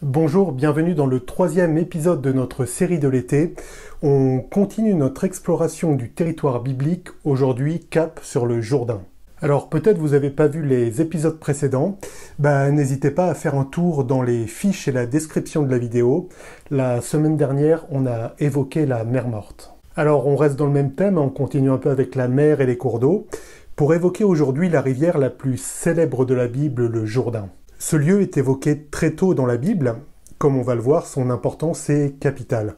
Bonjour, bienvenue dans le troisième épisode de notre série de l'été. On continue notre exploration du territoire biblique, aujourd'hui cap sur le Jourdain. Alors peut-être vous n'avez pas vu les épisodes précédents, ben, n'hésitez pas à faire un tour dans les fiches et la description de la vidéo. La semaine dernière, on a évoqué la mer morte. Alors on reste dans le même thème, hein, on continue un peu avec la mer et les cours d'eau, pour évoquer aujourd'hui la rivière la plus célèbre de la Bible, le Jourdain. Ce lieu est évoqué très tôt dans la Bible. Comme on va le voir, son importance est capitale.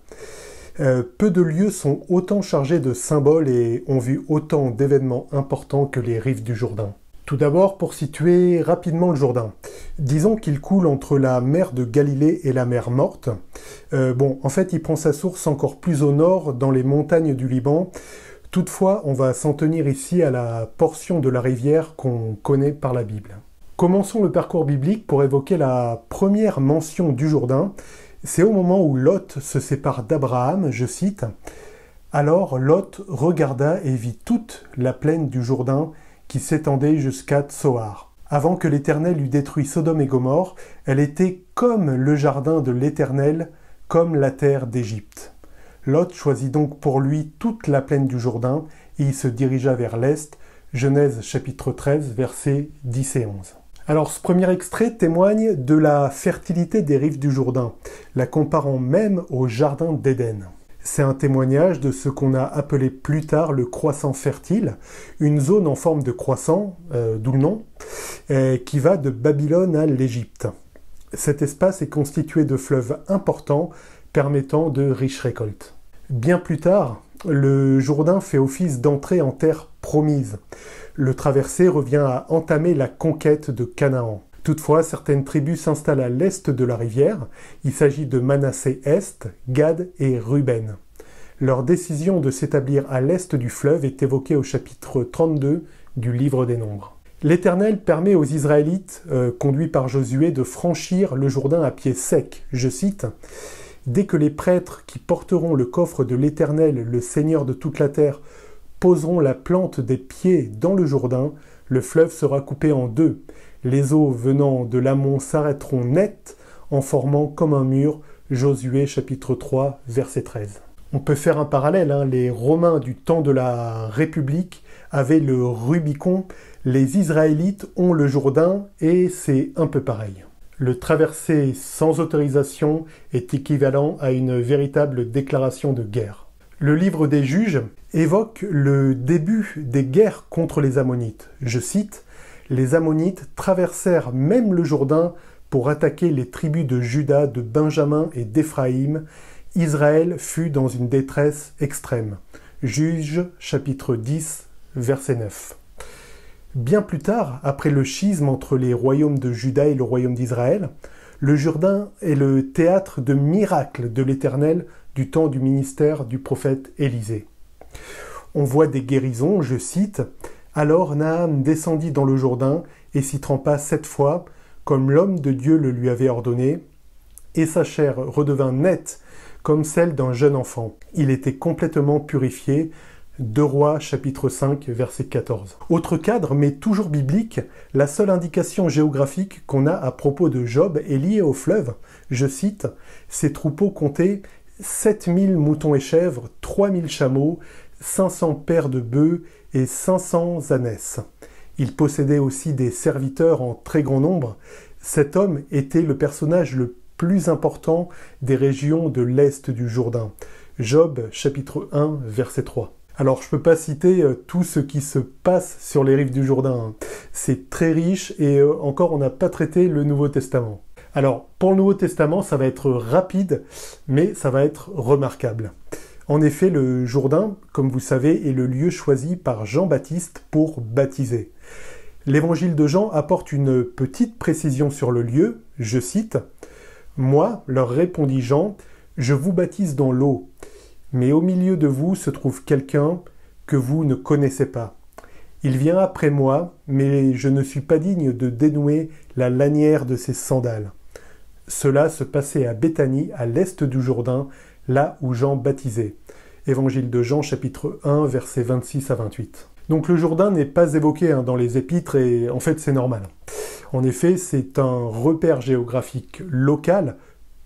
Euh, peu de lieux sont autant chargés de symboles et ont vu autant d'événements importants que les rives du Jourdain. Tout d'abord, pour situer rapidement le Jourdain. Disons qu'il coule entre la mer de Galilée et la mer Morte. Euh, bon, en fait, il prend sa source encore plus au nord, dans les montagnes du Liban. Toutefois, on va s'en tenir ici à la portion de la rivière qu'on connaît par la Bible. Commençons le parcours biblique pour évoquer la première mention du Jourdain. C'est au moment où Lot se sépare d'Abraham, je cite, Alors Lot regarda et vit toute la plaine du Jourdain qui s'étendait jusqu'à Tsoar. Avant que l'Éternel eût détruit Sodome et Gomorre, elle était comme le jardin de l'Éternel, comme la terre d'Égypte. Lot choisit donc pour lui toute la plaine du Jourdain et il se dirigea vers l'est, Genèse chapitre 13, versets 10 et 11. Alors ce premier extrait témoigne de la fertilité des rives du Jourdain, la comparant même au jardin d'Éden. C'est un témoignage de ce qu'on a appelé plus tard le croissant fertile, une zone en forme de croissant, euh, d'où le nom, euh, qui va de Babylone à l'Égypte. Cet espace est constitué de fleuves importants permettant de riches récoltes. Bien plus tard, le Jourdain fait office d'entrée en terre promise. Le traversé revient à entamer la conquête de Canaan. Toutefois, certaines tribus s'installent à l'est de la rivière. Il s'agit de Manassé Est, Gad et Ruben. Leur décision de s'établir à l'est du fleuve est évoquée au chapitre 32 du livre des Nombres. L'Éternel permet aux Israélites, euh, conduits par Josué, de franchir le Jourdain à pied sec. Je cite Dès que les prêtres qui porteront le coffre de l'Éternel, le Seigneur de toute la terre, poseront la plante des pieds dans le Jourdain, le fleuve sera coupé en deux. Les eaux venant de l'amont s'arrêteront net en formant comme un mur. Josué chapitre 3 verset 13. On peut faire un parallèle, hein. les Romains du temps de la République avaient le Rubicon, les Israélites ont le Jourdain et c'est un peu pareil. Le traverser sans autorisation est équivalent à une véritable déclaration de guerre. Le livre des juges évoque le début des guerres contre les Ammonites. Je cite Les Ammonites traversèrent même le Jourdain pour attaquer les tribus de Juda, de Benjamin et d'Éphraïm. Israël fut dans une détresse extrême. Juge chapitre 10, verset 9. Bien plus tard, après le schisme entre les royaumes de Juda et le royaume d'Israël, le Jourdain est le théâtre de miracles de l'Éternel du temps du ministère du prophète Élisée. On voit des guérisons, je cite, Alors Naam descendit dans le Jourdain et s'y trempa sept fois, comme l'homme de Dieu le lui avait ordonné, et sa chair redevint nette comme celle d'un jeune enfant. Il était complètement purifié. Deux Rois chapitre 5 verset 14. Autre cadre mais toujours biblique, la seule indication géographique qu'on a à propos de Job est liée au fleuve. Je cite Ses troupeaux comptaient 7000 moutons et chèvres, 3000 chameaux, 500 paires de bœufs et 500 ânesses. Il possédait aussi des serviteurs en très grand nombre. Cet homme était le personnage le plus important des régions de l'est du Jourdain. Job chapitre 1 verset 3. Alors je ne peux pas citer euh, tout ce qui se passe sur les rives du Jourdain. Hein. C'est très riche et euh, encore on n'a pas traité le Nouveau Testament. Alors, pour le Nouveau Testament, ça va être rapide, mais ça va être remarquable. En effet, le Jourdain, comme vous savez, est le lieu choisi par Jean-Baptiste pour baptiser. L'évangile de Jean apporte une petite précision sur le lieu, je cite Moi, leur répondit Jean, je vous baptise dans l'eau, mais au milieu de vous se trouve quelqu'un que vous ne connaissez pas. Il vient après moi, mais je ne suis pas digne de dénouer la lanière de ses sandales. Cela se passait à Béthanie, à l'est du Jourdain, là où Jean baptisait. Évangile de Jean chapitre 1 versets 26 à 28. Donc le Jourdain n'est pas évoqué hein, dans les épîtres et en fait c'est normal. En effet, c'est un repère géographique local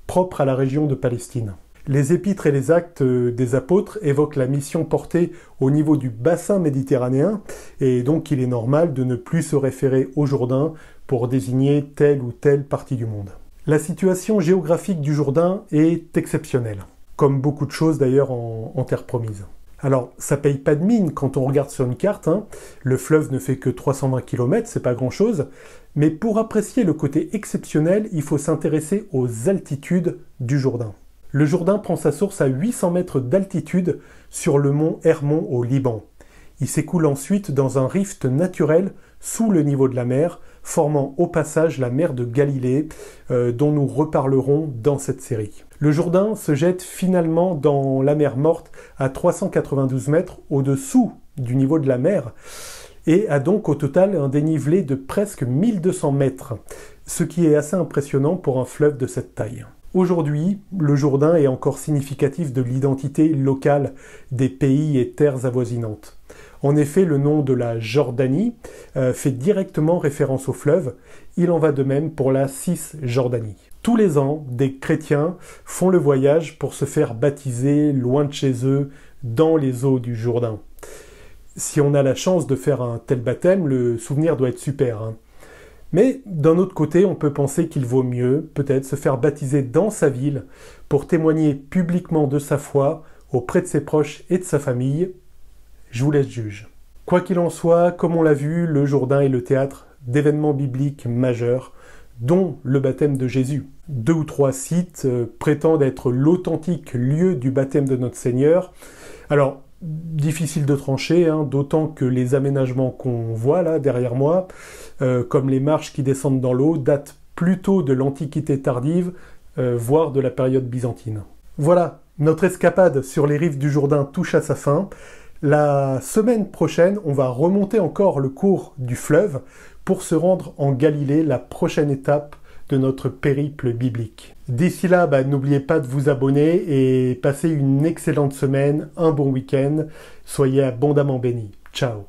propre à la région de Palestine. Les épîtres et les actes euh, des apôtres évoquent la mission portée au niveau du bassin méditerranéen, et donc il est normal de ne plus se référer au Jourdain pour désigner telle ou telle partie du monde. La situation géographique du Jourdain est exceptionnelle, comme beaucoup de choses d'ailleurs en, terre promise. Alors, ça paye pas de mine quand on regarde sur une carte, hein. le fleuve ne fait que 320 km, c'est pas grand chose, mais pour apprécier le côté exceptionnel, il faut s'intéresser aux altitudes du Jourdain. Le Jourdain prend sa source à 800 mètres d'altitude sur le mont Hermon au Liban. Il s'écoule ensuite dans un rift naturel sous le niveau de la mer, formant au passage la mer de Galilée, euh, dont nous reparlerons dans cette série. Le Jourdain se jette finalement dans la mer morte à 392 mètres au-dessous du niveau de la mer et a donc au total un dénivelé de presque 1200 mètres, ce qui est assez impressionnant pour un fleuve de cette taille. Aujourd'hui, le Jourdain est encore significatif de l'identité locale des pays et terres avoisinantes. En effet, le nom de la Jordanie euh, fait directement référence au fleuve. Il en va de même pour la Cisjordanie. Tous les ans, des chrétiens font le voyage pour se faire baptiser loin de chez eux, dans les eaux du Jourdain. Si on a la chance de faire un tel baptême, le souvenir doit être super. Hein. Mais d'un autre côté, on peut penser qu'il vaut mieux peut-être se faire baptiser dans sa ville pour témoigner publiquement de sa foi auprès de ses proches et de sa famille je vous laisse juge. Quoi qu'il en soit, comme on l'a vu, le Jourdain est le théâtre d'événements bibliques majeurs, dont le baptême de Jésus. Deux ou trois sites euh, prétendent être l'authentique lieu du baptême de notre Seigneur. Alors, difficile de trancher, hein, d'autant que les aménagements qu'on voit là derrière moi, euh, comme les marches qui descendent dans l'eau, datent plutôt de l'Antiquité tardive, euh, voire de la période byzantine. Voilà, notre escapade sur les rives du Jourdain touche à sa fin. La semaine prochaine, on va remonter encore le cours du fleuve pour se rendre en Galilée, la prochaine étape de notre périple biblique. D'ici là, bah, n'oubliez pas de vous abonner et passez une excellente semaine, un bon week-end. Soyez abondamment bénis. Ciao